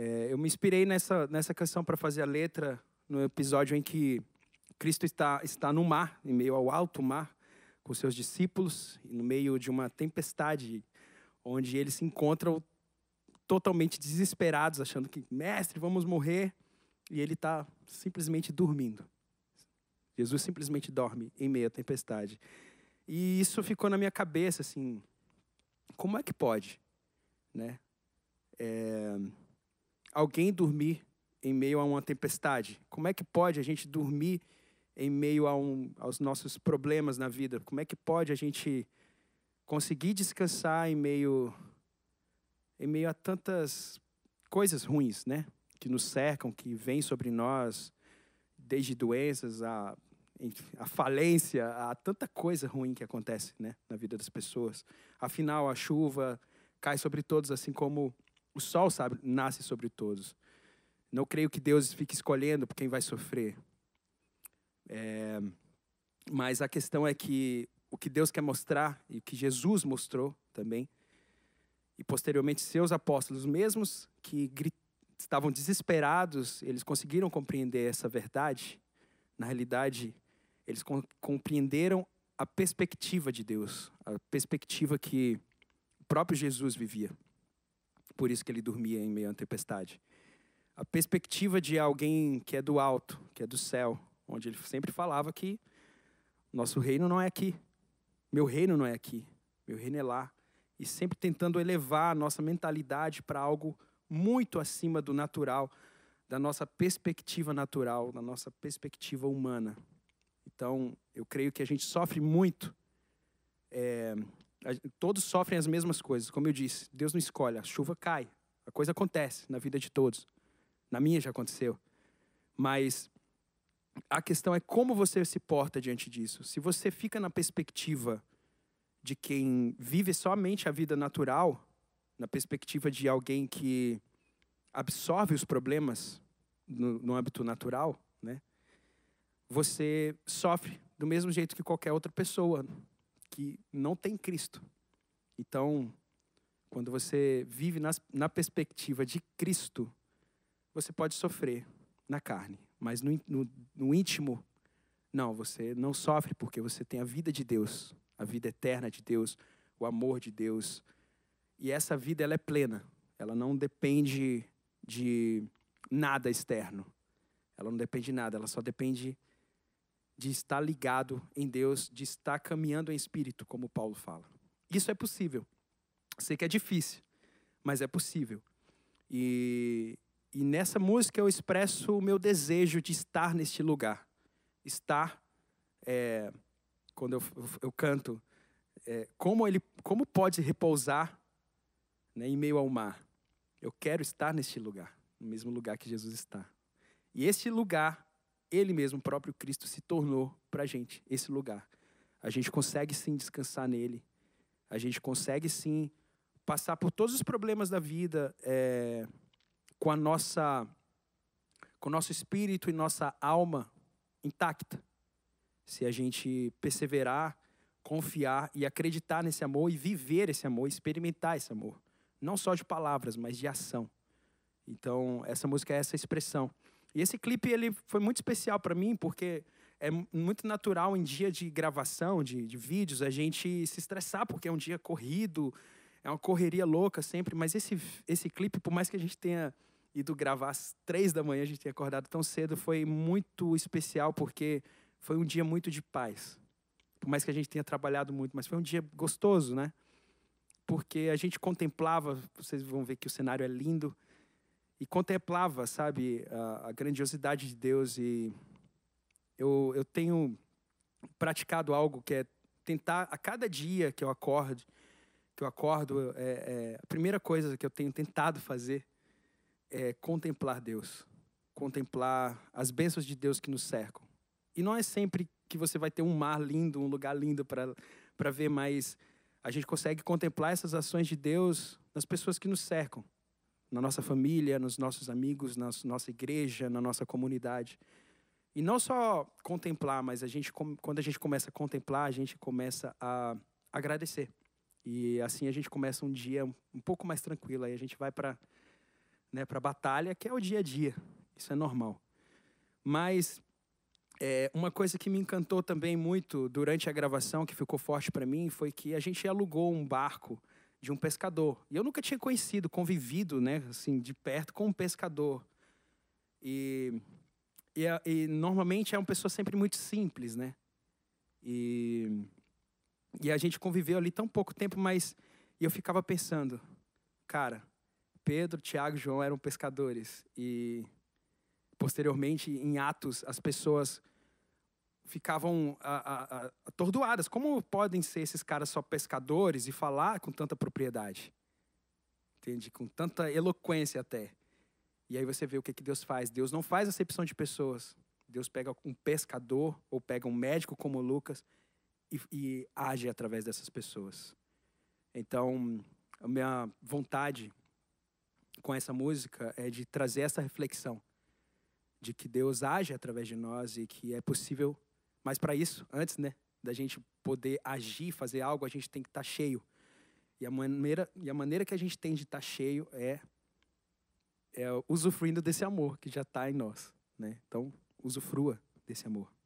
É, eu me inspirei nessa, nessa canção para fazer a letra no episódio em que Cristo está, está no mar, em meio ao alto mar, com seus discípulos, no meio de uma tempestade, onde eles se encontram totalmente desesperados, achando que, mestre, vamos morrer, e ele está simplesmente dormindo. Jesus simplesmente dorme em meio à tempestade. E isso ficou na minha cabeça, assim, como é que pode, né? É alguém dormir em meio a uma tempestade? Como é que pode a gente dormir em meio a um, aos nossos problemas na vida? Como é que pode a gente conseguir descansar em meio em meio a tantas coisas ruins, né? Que nos cercam, que vêm sobre nós, desde doenças a, a falência, a tanta coisa ruim que acontece, né, na vida das pessoas. Afinal, a chuva cai sobre todos, assim como o sol sabe, nasce sobre todos. Não creio que Deus fique escolhendo por quem vai sofrer. É, mas a questão é que o que Deus quer mostrar e o que Jesus mostrou também, e posteriormente seus apóstolos, mesmos que estavam desesperados, eles conseguiram compreender essa verdade. Na realidade, eles compreenderam a perspectiva de Deus, a perspectiva que o próprio Jesus vivia por isso que ele dormia em meio à tempestade. A perspectiva de alguém que é do alto, que é do céu, onde ele sempre falava que nosso reino não é aqui, meu reino não é aqui, meu reino é lá. E sempre tentando elevar a nossa mentalidade para algo muito acima do natural, da nossa perspectiva natural, da nossa perspectiva humana. Então, eu creio que a gente sofre muito é, todos sofrem as mesmas coisas. Como eu disse, Deus não escolhe, a chuva cai, a coisa acontece na vida de todos. Na minha já aconteceu. Mas a questão é como você se porta diante disso. Se você fica na perspectiva de quem vive somente a vida natural, na perspectiva de alguém que absorve os problemas no, no âmbito natural, né? Você sofre do mesmo jeito que qualquer outra pessoa que não tem Cristo. Então, quando você vive na, na perspectiva de Cristo, você pode sofrer na carne, mas no, no, no íntimo, não, você não sofre porque você tem a vida de Deus, a vida eterna de Deus, o amor de Deus. E essa vida ela é plena, ela não depende de nada externo. Ela não depende de nada, ela só depende de estar ligado em Deus, de estar caminhando em espírito, como Paulo fala. Isso é possível. Sei que é difícil, mas é possível. E, e nessa música eu expresso o meu desejo de estar neste lugar. Estar, é, quando eu, eu canto, é, como, ele, como pode repousar né, em meio ao mar? Eu quero estar neste lugar, no mesmo lugar que Jesus está. E este lugar ele mesmo, o próprio Cristo, se tornou para a gente esse lugar. A gente consegue sim descansar nele. A gente consegue sim passar por todos os problemas da vida é, com a nossa, com o nosso espírito e nossa alma intacta, se a gente perseverar, confiar e acreditar nesse amor e viver esse amor, experimentar esse amor, não só de palavras, mas de ação. Então essa música é essa expressão. E esse clipe ele foi muito especial para mim, porque é muito natural em dia de gravação, de, de vídeos, a gente se estressar, porque é um dia corrido, é uma correria louca sempre. Mas esse, esse clipe, por mais que a gente tenha ido gravar às três da manhã, a gente tenha acordado tão cedo, foi muito especial, porque foi um dia muito de paz. Por mais que a gente tenha trabalhado muito, mas foi um dia gostoso, né? Porque a gente contemplava, vocês vão ver que o cenário é lindo, e contemplava, sabe, a, a, grandiosidade de Deus. E eu, eu tenho praticado algo que é tentar, a cada dia que eu acordo, que eu acordo, é, é, a primeira coisa que eu tenho tentado fazer é contemplar Deus, contemplar as bênçãos de Deus que nos cercam. E não é sempre que você vai ter um mar lindo, um lugar lindo para ver, mas a gente consegue contemplar essas ações de Deus nas pessoas que nos cercam na nossa família, nos nossos amigos, na nossa igreja, na nossa comunidade. E não só contemplar, mas a gente, quando a gente começa a contemplar, a gente começa a agradecer. E assim a gente começa um dia um pouco mais tranquilo. Aí a gente vai para né, a batalha, que é o dia a dia. Isso é normal. Mas é, uma coisa que me encantou também muito durante a gravação, que ficou forte para mim, foi que a gente alugou um barco de um pescador. E eu nunca tinha conhecido, convivido, né, assim, de perto com um pescador. E, e, e normalmente é uma pessoa sempre muito simples, né? E, e a gente conviveu ali tão pouco tempo, mas eu ficava pensando, cara, Pedro, Tiago, João eram pescadores e posteriormente em Atos as pessoas ficavam a, a, atordoadas. Como podem ser esses caras só pescadores e falar com tanta propriedade? Entende? Com tanta eloquência até. E aí você vê o que, que Deus faz. Deus não faz acepção de pessoas. Deus pega um pescador ou pega um médico como Lucas e, e age através dessas pessoas. Então, a minha vontade com essa música é de trazer essa reflexão de que Deus age através de nós e que é possível mas para isso, antes, né, da gente poder agir, fazer algo, a gente tem que estar tá cheio. E a maneira, e a maneira que a gente tem de estar tá cheio é é usufruindo desse amor que já está em nós, né? Então, usufrua desse amor.